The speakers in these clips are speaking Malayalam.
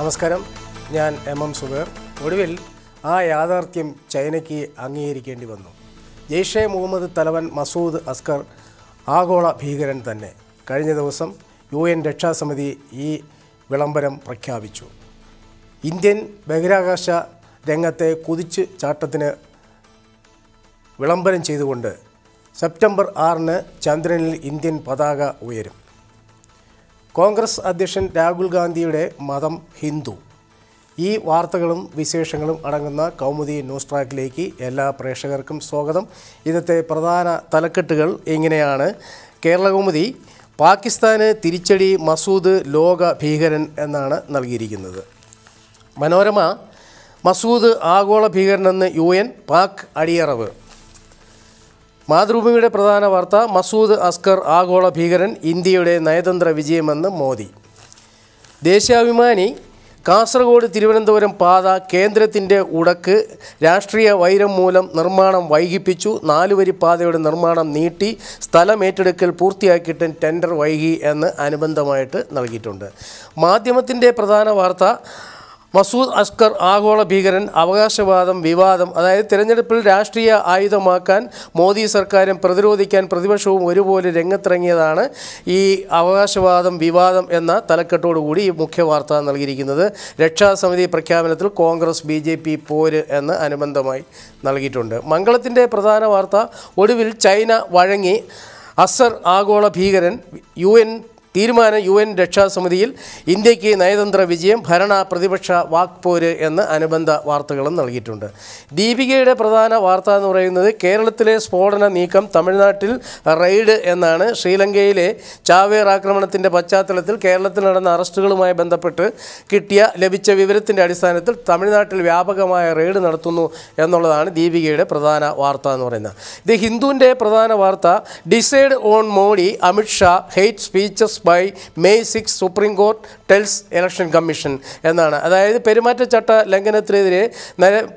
നമസ്കാരം ഞാൻ എം എം സുബേർ ഒടുവിൽ ആ യാഥാർത്ഥ്യം ചൈനയ്ക്ക് അംഗീകരിക്കേണ്ടി വന്നു ജെയ്ഷെ മുഹമ്മദ് തലവൻ മസൂദ് അസ്കർ ആഗോള ഭീകരൻ തന്നെ കഴിഞ്ഞ ദിവസം യു എൻ രക്ഷാസമിതി ഈ വിളംബരം പ്രഖ്യാപിച്ചു ഇന്ത്യൻ ബഹിരാകാശ രംഗത്തെ കുതിച്ച് ചാട്ടത്തിന് വിളംബരം ചെയ്തുകൊണ്ട് സെപ്റ്റംബർ ആറിന് ചന്ദ്രനിൽ ഇന്ത്യൻ പതാക ഉയരും കോൺഗ്രസ് അധ്യക്ഷൻ രാഹുൽ ഗാന്ധിയുടെ മതം ഹിന്ദു ഈ വാർത്തകളും വിശേഷങ്ങളും അടങ്ങുന്ന കൗമുദി ന്യൂസ് ട്രാക്കിലേക്ക് എല്ലാ പ്രേക്ഷകർക്കും സ്വാഗതം ഇന്നത്തെ പ്രധാന തലക്കെട്ടുകൾ ഇങ്ങനെയാണ് കേരള പാകിസ്ഥാന് തിരിച്ചടി മസൂദ് ലോക ഭീകരൻ എന്നാണ് നൽകിയിരിക്കുന്നത് മനോരമ മസൂദ് ആഗോള ഭീകരനെന്ന് യു എൻ പാക് അടിയറവ് മാതൃഭൂമിയുടെ പ്രധാന വാർത്ത മസൂദ് അസ്കർ ആഗോള ഭീകരൻ ഇന്ത്യയുടെ നയതന്ത്ര വിജയമെന്ന് മോദി ദേശാഭിമാനി കാസർഗോഡ് തിരുവനന്തപുരം പാത കേന്ദ്രത്തിൻ്റെ ഉടക്ക് രാഷ്ട്രീയ വൈരം മൂലം നിർമ്മാണം വൈകിപ്പിച്ചു നാലുവരി പാതയുടെ നിർമ്മാണം നീട്ടി സ്ഥലം ഏറ്റെടുക്കൽ പൂർത്തിയാക്കിയിട്ടും ടെൻഡർ വൈകി എന്ന് അനുബന്ധമായിട്ട് നൽകിയിട്ടുണ്ട് മാധ്യമത്തിൻ്റെ പ്രധാന വാർത്ത മസൂദ് അസ്കർ ആഗോള ഭീകരൻ അവകാശവാദം വിവാദം അതായത് തിരഞ്ഞെടുപ്പിൽ രാഷ്ട്രീയ ആയുധമാക്കാൻ മോദി സർക്കാരും പ്രതിരോധിക്കാൻ പ്രതിപക്ഷവും ഒരുപോലെ രംഗത്തിറങ്ങിയതാണ് ഈ അവകാശവാദം വിവാദം എന്ന തലക്കെട്ടോടുകൂടി ഈ മുഖ്യ വാർത്ത നൽകിയിരിക്കുന്നത് രക്ഷാസമിതി പ്രഖ്യാപനത്തിൽ കോൺഗ്രസ് ബി ജെ പി പോര് എന്ന് അനുബന്ധമായി നൽകിയിട്ടുണ്ട് മംഗളത്തിൻ്റെ പ്രധാന വാർത്ത ഒടുവിൽ ചൈന വഴങ്ങി അസർ ആഗോള ഭീകരൻ യു എൻ തീരുമാനം യു എൻ രക്ഷാസമിതിയിൽ ഇന്ത്യയ്ക്ക് നയതന്ത്ര വിജയം ഭരണ പ്രതിപക്ഷ വാക്പോര് എന്ന് അനുബന്ധ വാർത്തകളും നൽകിയിട്ടുണ്ട് ദീപികയുടെ പ്രധാന വാർത്ത എന്ന് പറയുന്നത് കേരളത്തിലെ സ്ഫോടന നീക്കം തമിഴ്നാട്ടിൽ റെയ്ഡ് എന്നാണ് ശ്രീലങ്കയിലെ ചാവേർ ആക്രമണത്തിൻ്റെ പശ്ചാത്തലത്തിൽ കേരളത്തിൽ നടന്ന അറസ്റ്റുകളുമായി ബന്ധപ്പെട്ട് കിട്ടിയ ലഭിച്ച വിവരത്തിൻ്റെ അടിസ്ഥാനത്തിൽ തമിഴ്നാട്ടിൽ വ്യാപകമായ റെയ്ഡ് നടത്തുന്നു എന്നുള്ളതാണ് ദീപികയുടെ പ്രധാന വാർത്ത എന്ന് പറയുന്നത് ഇത് ഹിന്ദുവിൻ്റെ പ്രധാന വാർത്ത decide on Modi Amit Shah hate speeches by May six Supreme Court tells Election Commission എന്നാണ് അതായത് പെരുമാറ്റച്ചട്ട ലംഘനത്തിനെതിരെ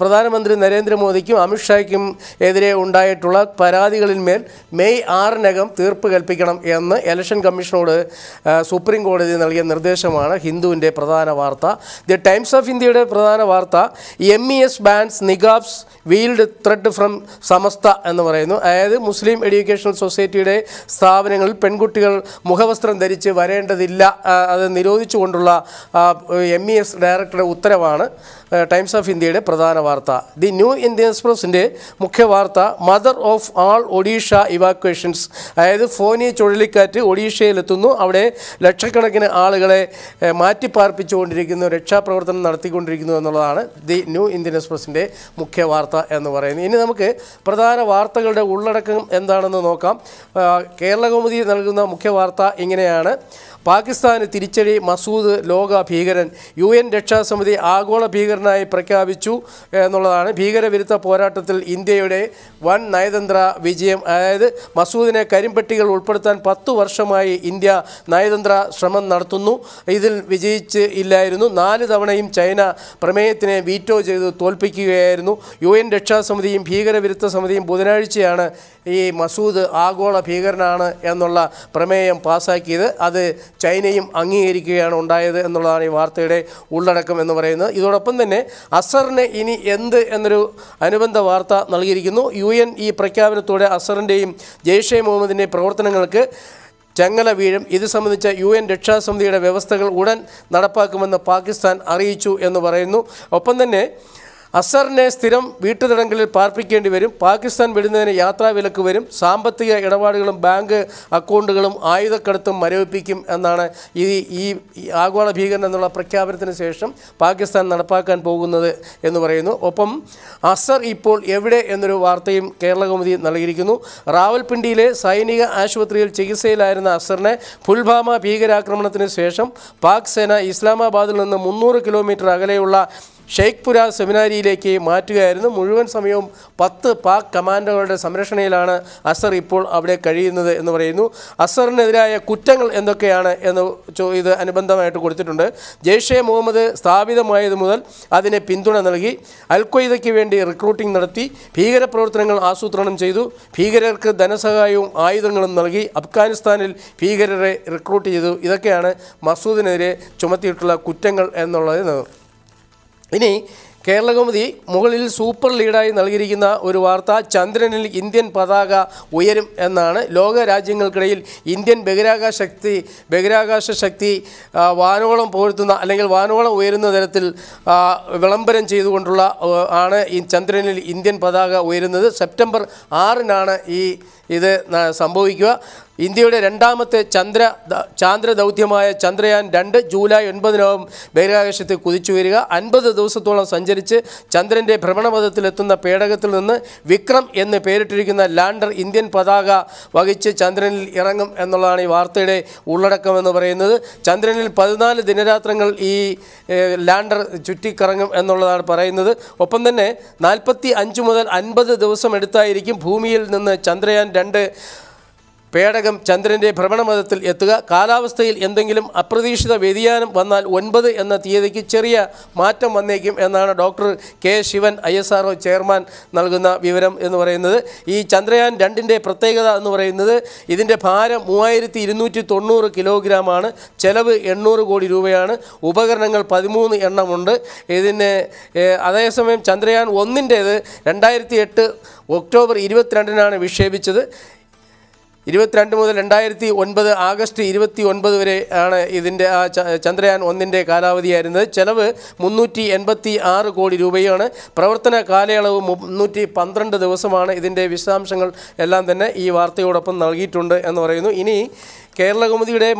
പ്രധാനമന്ത്രി നരേന്ദ്രമോദിക്കും അമിത്ഷായ്ക്കും എതിരെ ഉണ്ടായിട്ടുള്ള പരാതികളിന്മേൽ മെയ് ആറിനകം തീർപ്പ് കൽപ്പിക്കണം എന്ന് ഇലക്ഷൻ കമ്മീഷനോട് സുപ്രീം കോടതി നൽകിയ നിർദ്ദേശമാണ് ഹിന്ദുവിൻ്റെ പ്രധാന വാർത്ത ദി ടൈംസ് ഓഫ് ഇന്ത്യയുടെ പ്രധാന വാർത്ത M E S bans niqabs veiled threat from Samastha എന്ന് പറയുന്നു അതായത് മുസ്ലിം എഡ്യൂക്കേഷണൽ സൊസൈറ്റിയുടെ സ്ഥാപനങ്ങളിൽ പെൺകുട്ടികൾ മുഖവസ്ത്രം ധരിച്ചു അനുസരിച്ച് വരേണ്ടതില്ല അത് നിരോധിച്ചുകൊണ്ടുള്ള എം ഇ എസ് ഡയറക്ടറുടെ ഉത്തരവാണ് ടൈംസ് ഓഫ് ഇന്ത്യയുടെ പ്രധാന വാർത്ത ദി ന്യൂ ഇന്ത്യൻ എക്സ്പ്രസിൻ്റെ മുഖ്യ വാർത്ത mother of all Odisha evacuations അതായത് ഫോനി ചുഴലിക്കാറ്റ് ഒഡീഷയിലെത്തുന്നു അവിടെ ലക്ഷക്കണക്കിന് ആളുകളെ മാറ്റിപ്പാർപ്പിച്ചുകൊണ്ടിരിക്കുന്നു രക്ഷാപ്രവർത്തനം നടത്തിക്കൊണ്ടിരിക്കുന്നു എന്നുള്ളതാണ് ദി ന്യൂ ഇന്ത്യൻ എക്സ്പ്രസിൻ്റെ മുഖ്യ വാർത്ത എന്ന് പറയുന്നത് ഇനി നമുക്ക് പ്രധാന വാർത്തകളുടെ ഉള്ളടക്കം എന്താണെന്ന് നോക്കാം കേരളകൗമുദി നൽകുന്ന മുഖ്യ വാർത്ത ഇങ്ങനെയാണ് തന്നെയാണ് പാകിസ്ഥാന് തിരിച്ചടി മസൂദ് ലോക ഭീകരൻ യു എൻ രക്ഷാസമിതി ആഗോള ഭീകരനായി പ്രഖ്യാപിച്ചു എന്നുള്ളതാണ് ഭീകരവിരുദ്ധ പോരാട്ടത്തിൽ ഇന്ത്യയുടെ വൻ നയതന്ത്ര വിജയം അതായത് മസൂദിനെ കരിമ്പട്ടികൾ ഉൾപ്പെടുത്താൻ പത്തു വർഷമായി ഇന്ത്യ നയതന്ത്ര ശ്രമം നടത്തുന്നു ഇതിൽ വിജയിച്ച് ഇല്ലായിരുന്നു നാല് തവണയും ചൈന പ്രമേയത്തിനെ വീറ്റോ ചെയ്ത് തോൽപ്പിക്കുകയായിരുന്നു യു എൻ രക്ഷാസമിതിയും ഭീകരവിരുദ്ധ സമിതിയും ബുധനാഴ്ചയാണ് ഈ മസൂദ് ആഗോള ഭീകരനാണ് എന്നുള്ള പ്രമേയം പാസാക്കിയത് അത് ചൈനയും അംഗീകരിക്കുകയാണ് ഉണ്ടായത് എന്നുള്ളതാണ് ഈ വാർത്തയുടെ ഉള്ളടക്കം എന്ന് പറയുന്നത് ഇതോടൊപ്പം തന്നെ അസറിന് ഇനി എന്ത് എന്നൊരു അനുബന്ധ വാർത്ത നൽകിയിരിക്കുന്നു യു എൻ ഈ പ്രഖ്യാപനത്തോടെ അസറിൻ്റെയും ജെയ്ഷെ മുഹമ്മദിൻ്റെയും പ്രവർത്തനങ്ങൾക്ക് ചങ്ങല വീഴും ഇത് സംബന്ധിച്ച യു എൻ രക്ഷാസമിതിയുടെ വ്യവസ്ഥകൾ ഉടൻ നടപ്പാക്കുമെന്ന് പാകിസ്ഥാൻ അറിയിച്ചു എന്ന് പറയുന്നു ഒപ്പം തന്നെ അസറിനെ സ്ഥിരം വീട്ടുതടങ്കലിൽ പാർപ്പിക്കേണ്ടി വരും പാകിസ്ഥാൻ വിടുന്നതിന് വിലക്ക് വരും സാമ്പത്തിക ഇടപാടുകളും ബാങ്ക് അക്കൗണ്ടുകളും ആയുധക്കടത്തും മരവിപ്പിക്കും എന്നാണ് ഈ ഈ ആഗോള ഭീകരണം എന്നുള്ള പ്രഖ്യാപനത്തിന് ശേഷം പാകിസ്ഥാൻ നടപ്പാക്കാൻ പോകുന്നത് എന്ന് പറയുന്നു ഒപ്പം അസർ ഇപ്പോൾ എവിടെ എന്നൊരു വാർത്തയും കേരളകൗമുദി നൽകിയിരിക്കുന്നു റാവൽപിണ്ടിയിലെ സൈനിക ആശുപത്രിയിൽ ചികിത്സയിലായിരുന്ന അസറിനെ പുൽവാമ ഭീകരാക്രമണത്തിന് ശേഷം പാക് സേന ഇസ്ലാമാബാദിൽ നിന്ന് മുന്നൂറ് കിലോമീറ്റർ അകലെയുള്ള ഷെയ്ഖ്പുര സെമിനാരിയിലേക്ക് മാറ്റുകയായിരുന്നു മുഴുവൻ സമയവും പത്ത് പാക് കമാൻഡോകളുടെ സംരക്ഷണയിലാണ് അസർ ഇപ്പോൾ അവിടെ കഴിയുന്നത് എന്ന് പറയുന്നു അസറിനെതിരായ കുറ്റങ്ങൾ എന്തൊക്കെയാണ് എന്ന് ഇത് അനുബന്ധമായിട്ട് കൊടുത്തിട്ടുണ്ട് ജെയ്ഷെ മുഹമ്മദ് സ്ഥാപിതമായത് മുതൽ അതിനെ പിന്തുണ നൽകി അൽക്വയ്ദയ്ക്ക് വേണ്ടി റിക്രൂട്ടിംഗ് നടത്തി ഭീകരപ്രവർത്തനങ്ങൾ ആസൂത്രണം ചെയ്തു ഭീകരർക്ക് ധനസഹായവും ആയുധങ്ങളും നൽകി അഫ്ഗാനിസ്ഥാനിൽ ഭീകരരെ റിക്രൂട്ട് ചെയ്തു ഇതൊക്കെയാണ് മസൂദിനെതിരെ ചുമത്തിയിട്ടുള്ള കുറ്റങ്ങൾ എന്നുള്ളത് ഇനി കേരളകൗമുദി മുകളിൽ സൂപ്പർ ലീഡായി നൽകിയിരിക്കുന്ന ഒരു വാർത്ത ചന്ദ്രനിൽ ഇന്ത്യൻ പതാക ഉയരും എന്നാണ് ലോക രാജ്യങ്ങൾക്കിടയിൽ ഇന്ത്യൻ ബഹിരാകാശ ശക്തി ബഹിരാകാശ ശക്തി വാനോളം പുകഴ്ത്തുന്ന അല്ലെങ്കിൽ വാനോളം ഉയരുന്ന തരത്തിൽ വിളംബരം ചെയ്തുകൊണ്ടുള്ള ആണ് ഈ ചന്ദ്രനിൽ ഇന്ത്യൻ പതാക ഉയരുന്നത് സെപ്റ്റംബർ ആറിനാണ് ഈ ഇത് സംഭവിക്കുക ഇന്ത്യയുടെ രണ്ടാമത്തെ ചന്ദ്ര ചാന്ദ്ര ദൗത്യമായ ചന്ദ്രയാൻ രണ്ട് ജൂലൈ ഒൻപതിനകം ബഹിരാകാശത്ത് കുതിച്ചു വരിക അൻപത് ദിവസത്തോളം സഞ്ചരിച്ച് ചന്ദ്രൻ്റെ ഭ്രമണപഥത്തിലെത്തുന്ന പേടകത്തിൽ നിന്ന് വിക്രം എന്ന് പേരിട്ടിരിക്കുന്ന ലാൻഡർ ഇന്ത്യൻ പതാക വഹിച്ച് ചന്ദ്രനിൽ ഇറങ്ങും എന്നുള്ളതാണ് ഈ വാർത്തയുടെ ഉള്ളടക്കമെന്ന് പറയുന്നത് ചന്ദ്രനിൽ പതിനാല് ദിനരാത്രങ്ങൾ ഈ ലാൻഡർ ചുറ്റിക്കറങ്ങും എന്നുള്ളതാണ് പറയുന്നത് ഒപ്പം തന്നെ നാൽപ്പത്തി അഞ്ച് മുതൽ അൻപത് ദിവസം എടുത്തായിരിക്കും ഭൂമിയിൽ നിന്ന് ചന്ദ്രയാൻ രണ്ട് പേടകം ചന്ദ്രൻ്റെ ഭ്രമണപഥത്തിൽ എത്തുക കാലാവസ്ഥയിൽ എന്തെങ്കിലും അപ്രതീക്ഷിത വ്യതിയാനം വന്നാൽ ഒൻപത് എന്ന തീയതിക്ക് ചെറിയ മാറ്റം വന്നേക്കും എന്നാണ് doctor K Sivan I S R chairman നൽകുന്ന വിവരം എന്ന് പറയുന്നത് ഈ ചന്ദ്രയാൻ രണ്ടിൻ്റെ പ്രത്യേകത എന്ന് പറയുന്നത് ഇതിൻ്റെ ഭാരം മൂവായിരത്തി ഇരുന്നൂറ്റി തൊണ്ണൂറ് കിലോഗ്രാമാണ് ചെലവ് എണ്ണൂറ് കോടി രൂപയാണ് ഉപകരണങ്ങൾ പതിമൂന്ന് എണ്ണമുണ്ട് ഇതിന് അതേസമയം ചന്ദ്രയാൻ ഒന്നിൻ്റേത് രണ്ടായിരത്തി എട്ട് ഒക്ടോബർ ഇരുപത്തിരണ്ടിനാണ് വിക്ഷേപിച്ചത് ഇരുപത്തിരണ്ട് മുതൽ രണ്ടായിരത്തി ഒൻപത് ആഗസ്റ്റ് ഇരുപത്തി ഒൻപത് വരെ ആണ് ഇതിൻ്റെ ആ ചന്ദ്രയാൻ ഒന്നിൻ്റെ കാലാവധിയായിരുന്നത് ചെലവ് മുന്നൂറ്റി എൺപത്തി ആറ് കോടി രൂപയാണ് പ്രവർത്തന കാലയളവ് മുന്നൂറ്റി പന്ത്രണ്ട് ദിവസമാണ് ഇതിൻ്റെ വിശദാംശങ്ങൾ എല്ലാം തന്നെ ഈ വാർത്തയോടൊപ്പം നൽകിയിട്ടുണ്ട് എന്ന് പറയുന്നു ഇനി കേരള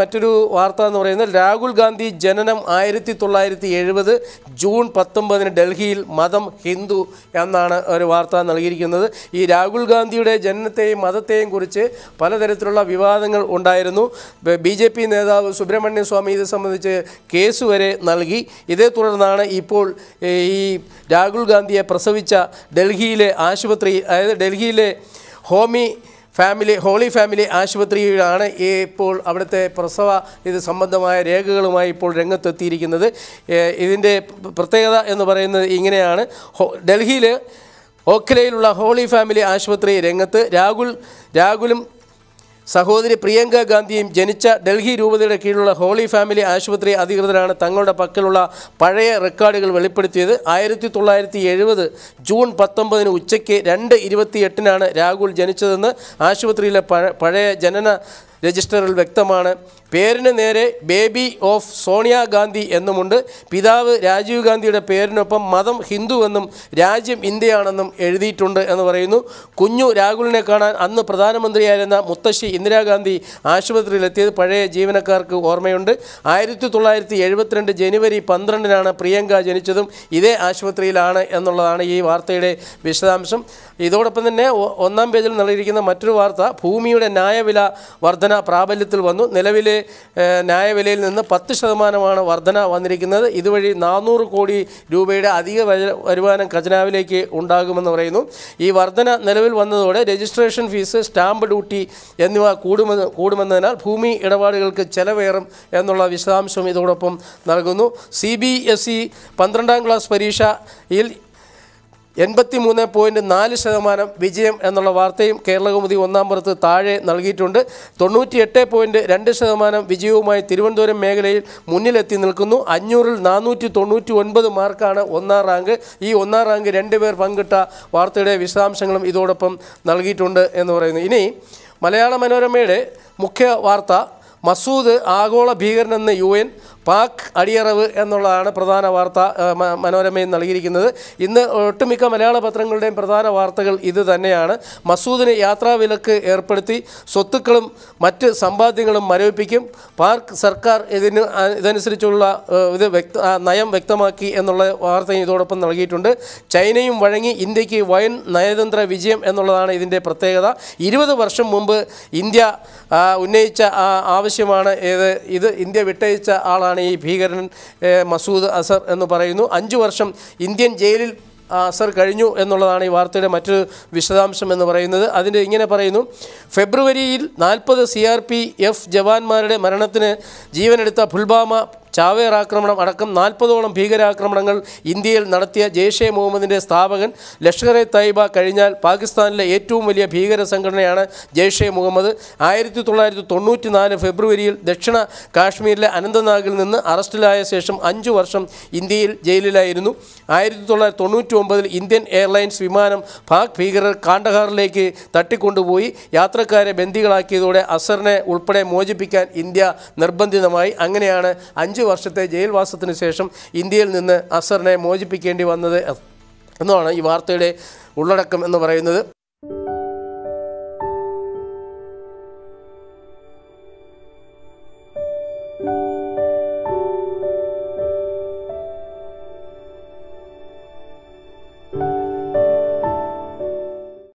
മറ്റൊരു വാർത്ത എന്ന് പറയുന്നത് രാഹുൽ ഗാന്ധി ജനനം ആയിരത്തി തൊള്ളായിരത്തി എഴുപത് ജൂൺ പത്തൊമ്പതിന് ഡൽഹിയിൽ മതം ഹിന്ദു എന്നാണ് ഒരു വാർത്ത നൽകിയിരിക്കുന്നത് ഈ രാഹുൽ ഗാന്ധിയുടെ ജനനത്തെയും മതത്തെയും കുറിച്ച് പലതരത്തിലുള്ള വിവാദങ്ങൾ ഉണ്ടായിരുന്നു ബി ജെ പി നേതാവ് സുബ്രഹ്മണ്യ സ്വാമി ഇത് സംബന്ധിച്ച് കേസ് വരെ നൽകി ഇതേ തുടർന്നാണ് ഇപ്പോൾ ഈ രാഹുൽ ഗാന്ധിയെ പ്രസവിച്ച ഡൽഹിയിലെ ആശുപത്രി അതായത് ഡൽഹിയിലെ ഹോമി ഫാമിലി ഹോളി ഫാമിലി ആശുപത്രിയിലാണ് ഇപ്പോൾ അവിടുത്തെ പ്രസവ ഇത് സംബന്ധമായ രേഖകളുമായി ഇപ്പോൾ രംഗത്തെത്തിയിരിക്കുന്നത് ഇതിൻ്റെ പ്രത്യേകത എന്ന് പറയുന്നത് ഇങ്ങനെയാണ് ഡൽഹിയിൽ ഓഖലയിലുള്ള ഹോളി ഫാമിലി ആശുപത്രി രംഗത്ത് രാഹുൽ രാഹുലും സഹോദരി പ്രിയങ്ക ഗാന്ധിയും ജനിച്ച ഡൽഹി രൂപതയുടെ കീഴിലുള്ള ഹോളി ഫാമിലി ആശുപത്രി അധികൃതരാണ് തങ്ങളുടെ പക്കലുള്ള പഴയ റെക്കോർഡുകൾ വെളിപ്പെടുത്തിയത് ആയിരത്തി തൊള്ളായിരത്തി എഴുപത് ജൂൺ പത്തൊമ്പതിന് ഉച്ചയ്ക്ക് രണ്ട് ഇരുപത്തിയെട്ടിനാണ് രാഹുൽ ജനിച്ചതെന്ന് ആശുപത്രിയിലെ പഴയ ജനന രജിസ്റ്ററിൽ വ്യക്തമാണ് പേരിന് നേരെ ബേബി ഓഫ് സോണിയാഗാന്ധി എന്നുമുണ്ട് പിതാവ് രാജീവ് ഗാന്ധിയുടെ പേരിനൊപ്പം മതം ഹിന്ദു എന്നും രാജ്യം ഇന്ത്യയാണെന്നും എഴുതിയിട്ടുണ്ട് എന്ന് പറയുന്നു കുഞ്ഞു രാഹുലിനെ കാണാൻ അന്ന് പ്രധാനമന്ത്രിയായിരുന്ന മുത്തശ്ശി ഇന്ദിരാഗാന്ധി ആശുപത്രിയിലെത്തിയത് പഴയ ജീവനക്കാർക്ക് ഓർമ്മയുണ്ട് ആയിരത്തി തൊള്ളായിരത്തി എഴുപത്തിരണ്ട് ജനുവരി പന്ത്രണ്ടിനാണ് പ്രിയങ്ക ജനിച്ചതും ഇതേ ആശുപത്രിയിലാണ് എന്നുള്ളതാണ് ഈ വാർത്തയുടെ വിശദാംശം ഇതോടൊപ്പം തന്നെ ഒന്നാം പേജിൽ നൽകിയിരിക്കുന്ന മറ്റൊരു വാർത്ത ഭൂമിയുടെ ന്യായവില വർധന വർധന പ്രാബല്യത്തിൽ വന്നു നിലവിലെ ന്യായവിലയിൽ നിന്ന് പത്ത് ശതമാനമാണ് വർധന വന്നിരിക്കുന്നത് ഇതുവഴി നാനൂറ് കോടി രൂപയുടെ അധിക വരുമാനം ഖജനാവിലേക്ക് ഉണ്ടാകുമെന്ന് പറയുന്നു ഈ വർധന നിലവിൽ വന്നതോടെ രജിസ്ട്രേഷൻ ഫീസ് സ്റ്റാമ്പ് ഡ്യൂട്ടി എന്നിവ കൂടുമെന്ന് കൂടുമെന്നതിനാൽ ഭൂമി ഇടപാടുകൾക്ക് ചെലവേറും എന്നുള്ള വിശദാംശം ഇതോടൊപ്പം നൽകുന്നു സി ബി എസ് ഇ പന്ത്രണ്ടാം ക്ലാസ് പരീക്ഷയിൽ എൺപത്തി മൂന്ന് പോയിൻറ്റ് നാല് ശതമാനം വിജയം എന്നുള്ള വാർത്തയും കേരള ഒന്നാം പുറത്ത് താഴെ നൽകിയിട്ടുണ്ട് തൊണ്ണൂറ്റിയെട്ട് പോയിൻറ്റ് രണ്ട് ശതമാനം വിജയവുമായി തിരുവനന്തപുരം മേഖലയിൽ മുന്നിലെത്തി നിൽക്കുന്നു അഞ്ഞൂറിൽ നാനൂറ്റി തൊണ്ണൂറ്റി ഒൻപത് മാർക്കാണ് ഒന്നാം റാങ്ക് ഈ ഒന്നാം റാങ്ക് രണ്ടുപേർ പങ്കിട്ട വാർത്തയുടെ വിശദാംശങ്ങളും ഇതോടൊപ്പം നൽകിയിട്ടുണ്ട് എന്ന് പറയുന്നു ഇനി മലയാള മനോരമയുടെ മുഖ്യ വാർത്ത മസൂദ് ആഗോള ഭീകരനെന്ന് യു എൻ പാക് അടിയറവ് എന്നുള്ളതാണ് പ്രധാന വാർത്ത മനോരമയിൽ നൽകിയിരിക്കുന്നത് ഇന്ന് ഒട്ടുമിക്ക മലയാള പത്രങ്ങളുടെയും പ്രധാന വാർത്തകൾ ഇത് തന്നെയാണ് മസൂദിന് യാത്രാ വിലക്ക് ഏർപ്പെടുത്തി സ്വത്തുക്കളും മറ്റ് സമ്പാദ്യങ്ങളും മരവിപ്പിക്കും പാക് സർക്കാർ ഇതിന് ഇതനുസരിച്ചുള്ള ഇത് വ്യക്ത നയം വ്യക്തമാക്കി എന്നുള്ള വാർത്തയും ഇതോടൊപ്പം നൽകിയിട്ടുണ്ട് ചൈനയും വഴങ്ങി ഇന്ത്യക്ക് വയൻ നയതന്ത്ര വിജയം എന്നുള്ളതാണ് ഇതിൻ്റെ പ്രത്യേകത ഇരുപത് വർഷം മുമ്പ് ഇന്ത്യ ഉന്നയിച്ച ആവശ്യം ആവശ്യമാണ് ഏത് ഇത് ഇന്ത്യ വിട്ടയച്ച ആളാണ് ഈ ഭീകരൻ മസൂദ് അസർ എന്ന് പറയുന്നു അഞ്ചു വർഷം ഇന്ത്യൻ ജയിലിൽ അസർ കഴിഞ്ഞു എന്നുള്ളതാണ് ഈ വാർത്തയുടെ മറ്റൊരു വിശദാംശം എന്ന് പറയുന്നത് അതിൻ്റെ ഇങ്ങനെ പറയുന്നു ഫെബ്രുവരിയിൽ നാൽപ്പത് സി ആർ പി എഫ് ജവാന്മാരുടെ മരണത്തിന് ജീവനെടുത്ത പുൽബാമ ചാവേർ ആക്രമണം അടക്കം നാൽപ്പതോളം ഭീകരാക്രമണങ്ങൾ ഇന്ത്യയിൽ നടത്തിയ ജെയ്ഷെ മുഹമ്മദിൻ്റെ സ്ഥാപകൻ ലഷ്കർ എ തൈബ കഴിഞ്ഞാൽ പാകിസ്ഥാനിലെ ഏറ്റവും വലിയ ഭീകര സംഘടനയാണ് ജെയ്ഷെ മുഹമ്മദ് ആയിരത്തി തൊള്ളായിരത്തി തൊണ്ണൂറ്റി നാല് ഫെബ്രുവരിയിൽ ദക്ഷിണ കാശ്മീരിലെ അനന്തനാഗിൽ നിന്ന് അറസ്റ്റിലായ ശേഷം അഞ്ചു വർഷം ഇന്ത്യയിൽ ജയിലിലായിരുന്നു ആയിരത്തി തൊള്ളായിരത്തി തൊണ്ണൂറ്റി ഒമ്പതിൽ ഇന്ത്യൻ എയർലൈൻസ് വിമാനം പാക് ഭീകരർ കാണ്ടഹാറിലേക്ക് തട്ടിക്കൊണ്ടുപോയി യാത്രക്കാരെ ബന്ദികളാക്കിയതോടെ അസറിനെ ഉൾപ്പെടെ മോചിപ്പിക്കാൻ ഇന്ത്യ നിർബന്ധിതമായി അങ്ങനെയാണ് അഞ്ച് വർഷത്തെ ജയിൽവാസത്തിന് ശേഷം ഇന്ത്യയിൽ നിന്ന് അസറിനെ മോചിപ്പിക്കേണ്ടി വന്നത് എന്നാണ് ഈ വാർത്തയുടെ ഉള്ളടക്കം എന്ന് പറയുന്നത്